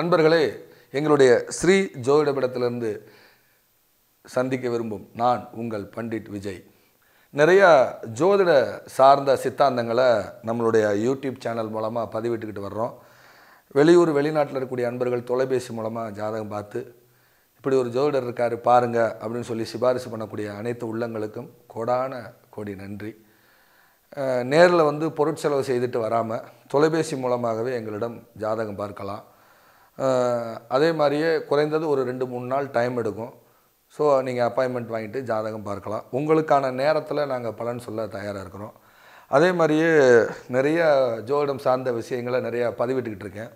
அன்பர்களே எங்களுடைய ஸ்ரீ ஜோதிடமிடத்திலிருந்து சந்திக்க விரும்பும் நான் உங்கள் பண்டிட் விஜய் நிறையா ஜோதிட சார்ந்த சித்தாந்தங்களை நம்மளுடைய யூடியூப் சேனல் மூலமாக பதிவிட்டுக்கிட்டு வர்றோம் வெளியூர் வெளிநாட்டில் இருக்கக்கூடிய அன்பர்கள் தொலைபேசி மூலமாக ஜாதகம் பார்த்து இப்படி ஒரு ஜோதிடர் இருக்கார் பாருங்கள் அப்படின்னு சொல்லி சிபாரிசு பண்ணக்கூடிய அனைத்து உள்ளங்களுக்கும் கோடான கோடி நன்றி நேரில் வந்து பொருட்செலவு செய்துட்டு வராமல் தொலைபேசி மூலமாகவே எங்களிடம் ஜாதகம் பார்க்கலாம் அதே மாதிரியே குறைந்தது ஒரு ரெண்டு மூணு நாள் டைம் எடுக்கும் ஸோ நீங்கள் அப்பாயின்மெண்ட் வாங்கிட்டு ஜாதகம் பார்க்கலாம் உங்களுக்கான நேரத்தில் நாங்கள் பலன் சொல்ல தயாராக இருக்கிறோம் அதே மாதிரியே நிறைய ஜோதிடம் சார்ந்த விஷயங்களை நிறையா பதிவிட்டுக்கிட்டு இருக்கேன்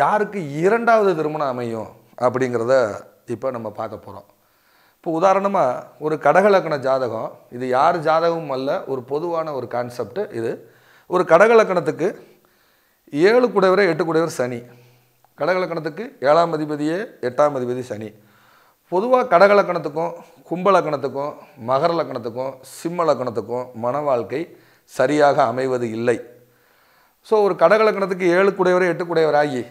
யாருக்கு இரண்டாவது திருமணம் அமையும் அப்படிங்கிறத இப்போ நம்ம பார்க்க போகிறோம் இப்போ உதாரணமாக ஒரு கடகலக்கண ஜாதகம் இது யார் ஜாதகமும் அல்ல ஒரு பொதுவான ஒரு கான்செப்ட் இது ஒரு கடகலக்கணத்துக்கு ஏழு குடைவரை எட்டு கூடவர் சனி கடகலக்கணத்துக்கு ஏழாம் அதிபதியே எட்டாம் அதிபதி சனி பொதுவாக கடகலக்கணத்துக்கும் கும்பலக்கணத்துக்கும் மகர லக்கணத்துக்கும் சிம்ம லக்கணத்துக்கும் மன வாழ்க்கை சரியாக அமைவது இல்லை ஸோ ஒரு கடகலக்கணத்துக்கு ஏழு குடையவரை எட்டு குடையவராகி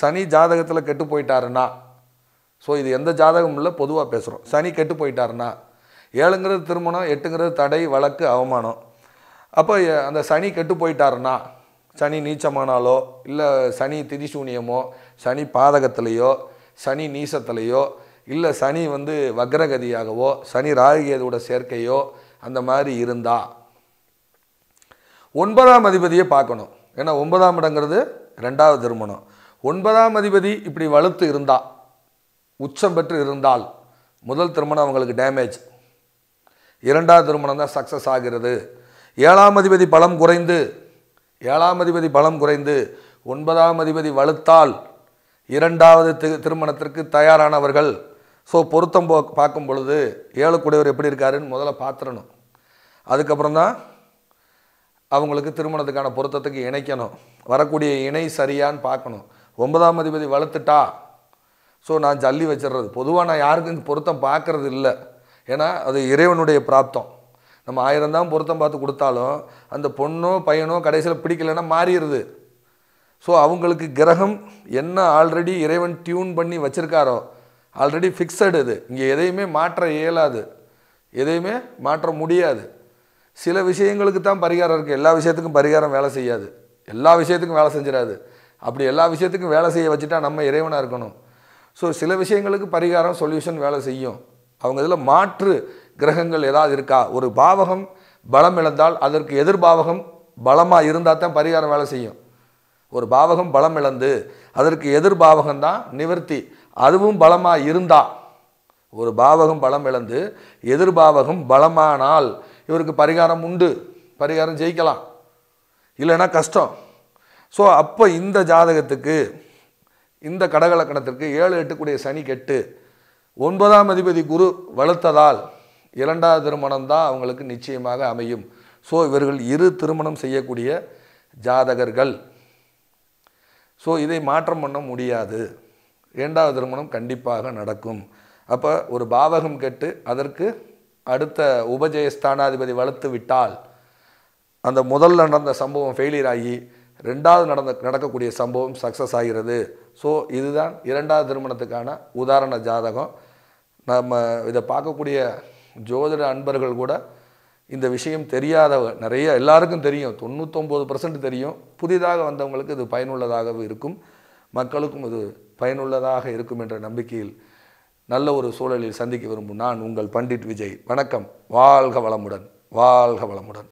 சனி ஜாதகத்தில் கெட்டு போயிட்டாருன்னா ஸோ இது எந்த ஜாதகமும் இல்லை பொதுவாக பேசுகிறோம் சனி கெட்டு போயிட்டாருன்னா ஏழுங்கிறது திருமணம் எட்டுங்கிறது தடை வழக்கு அவமானம் அப்போ அந்த சனி கெட்டு போயிட்டாருன்னா சனி நீச்சமானாலோ இல்லை சனி திரிசூனியமோ சனி பாதகத்திலேயோ சனி நீசத்திலேயோ இல்லை சனி வந்து வக்ரகதியாகவோ சனி ராகியதோட சேர்க்கையோ அந்த மாதிரி இருந்தா ஒன்பதாம் அதிபதியை பார்க்கணும் ஏன்னா ஒன்பதாம் இடங்கிறது ரெண்டாவது திருமணம் ஒன்பதாம் அதிபதி இப்படி வலுத்து இருந்தா உச்சம் பெற்று இருந்தால் முதல் திருமணம் அவங்களுக்கு டேமேஜ் இரண்டாவது திருமணம் தான் சக்ஸஸ் ஆகிறது ஏழாம் அதிபதி பலம் குறைந்து ஏழாம் அதிபதி பலம் குறைந்து ஒன்பதாம் அதிபதி வலுத்தால் இரண்டாவது திருமணத்திற்கு தயாரானவர்கள் ஸோ பொருத்தம் போ பார்க்கும் பொழுது ஏழு எப்படி இருக்காருன்னு முதல்ல பார்த்துடணும் அதுக்கப்புறம் தான் அவங்களுக்கு திருமணத்துக்கான பொருத்தத்துக்கு இணைக்கணும் வரக்கூடிய இணை சரியான்னு பார்க்கணும் ஒன்பதாம் அதிபதி வளர்த்துட்டா ஸோ நான் ஜல்லி வச்சிடுறது பொதுவாக நான் யாருக்கும் பொருத்தம் பார்க்குறது இல்லை ஏன்னா அது இறைவனுடைய பிராப்தம் நம்ம ஆயிரம் தான் பொருத்தம் பார்த்து கொடுத்தாலும் அந்த பொண்ணோ பையனோ கடைசியில் பிடிக்கலைன்னா மாறிடுது ஸோ அவங்களுக்கு கிரகம் என்ன ஆல்ரெடி இறைவன் டியூன் பண்ணி வச்சுருக்காரோ ஆல்ரெடி ஃபிக்ஸடு இது இங்கே எதையுமே மாற்ற இயலாது எதையுமே மாற்ற முடியாது சில விஷயங்களுக்கு தான் பரிகாரம் இருக்குது எல்லா விஷயத்துக்கும் பரிகாரம் வேலை செய்யாது எல்லா விஷயத்துக்கும் வேலை செஞ்சிடாது அப்படி எல்லா விஷயத்துக்கும் வேலை செய்ய வச்சுட்டா நம்ம இறைவனாக இருக்கணும் ஸோ சில விஷயங்களுக்கு பரிகாரம் சொல்யூஷன் வேலை செய்யும் அவங்க இதில் மாற்று கிரகங்கள் ஏதாவது இருக்கா ஒரு பாவகம் பலம் இழந்தால் அதற்கு எதிர்பாவகம் பலமாக இருந்தால் தான் பரிகாரம் வேலை செய்யும் ஒரு பாவகம் பலம் இழந்து அதற்கு எதிர்பாவகம் தான் நிவர்த்தி அதுவும் பலமாக இருந்தால் ஒரு பாவகம் பலம் இழந்து எதிர்பாவகம் பலமானால் இவருக்கு பரிகாரம் உண்டு பரிகாரம் ஜெயிக்கலாம் இல்லைன்னா கஷ்டம் ஸோ அப்போ இந்த ஜாதகத்துக்கு இந்த கடகலக்கணத்திற்கு ஏழு எட்டுக்குடைய சனி கெட்டு ஒன்பதாம் அதிபதி குரு வளர்த்ததால் இரண்டாவது திருமணம் தான் அவங்களுக்கு நிச்சயமாக அமையும் ஸோ இவர்கள் இரு திருமணம் செய்யக்கூடிய ஜாதகர்கள் ஸோ இதை மாற்றம் பண்ண முடியாது இரண்டாவது திருமணம் கண்டிப்பாக நடக்கும் அப்போ ஒரு பாவகம் கெட்டு அதற்கு அடுத்த உபஜயஸ்தானாதிபதி வளர்த்து விட்டால் அந்த முதல்ல நடந்த சம்பவம் ஃபெயிலியர் ஆகி ரெண்டாவது நடந்த நடக்கக்கூடிய சம்பவம் சக்ஸஸ் ஆகிறது ஸோ இதுதான் இரண்டாவது திருமணத்துக்கான உதாரண ஜாதகம் நம்ம இதை பார்க்கக்கூடிய ஜோதிட அன்பர்கள் கூட இந்த விஷயம் தெரியாத நிறைய எல்லாருக்கும் தெரியும் தொண்ணூத்தொம்பது பர்சன்ட் தெரியும் புதிதாக வந்தவங்களுக்கு இது பயனுள்ளதாக இருக்கும் மக்களுக்கும் இது பயனுள்ளதாக இருக்கும் என்ற நம்பிக்கையில் நல்ல ஒரு சூழலில் சந்திக்க விரும்பும் நான் உங்கள் பண்டிட் விஜய் வணக்கம் வாழ்க வளமுடன் வாழ்க வளமுடன்